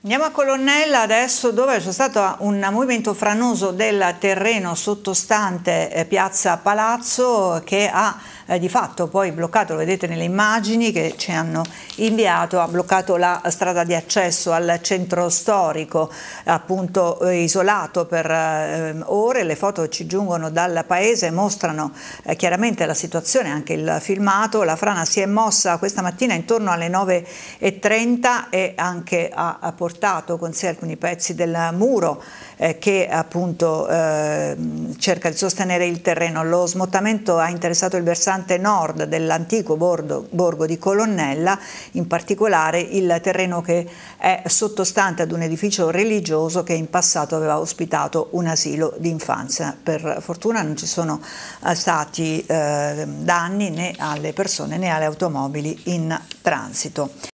Andiamo a Colonnella adesso dove c'è stato un movimento franoso del terreno sottostante eh, Piazza Palazzo che ha eh, di fatto poi bloccato, lo vedete nelle immagini che ci hanno inviato, ha bloccato la strada di accesso al centro storico appunto eh, isolato per eh, ore, le foto ci giungono dal paese, mostrano chiaramente la situazione, anche il filmato, la frana si è mossa questa mattina intorno alle 9.30 e anche a, a Porto portato con sé alcuni pezzi del muro eh, che appunto eh, cerca di sostenere il terreno. Lo smottamento ha interessato il versante nord dell'antico borgo di Colonnella, in particolare il terreno che è sottostante ad un edificio religioso che in passato aveva ospitato un asilo di infanzia. Per fortuna non ci sono eh, stati eh, danni né alle persone né alle automobili in transito.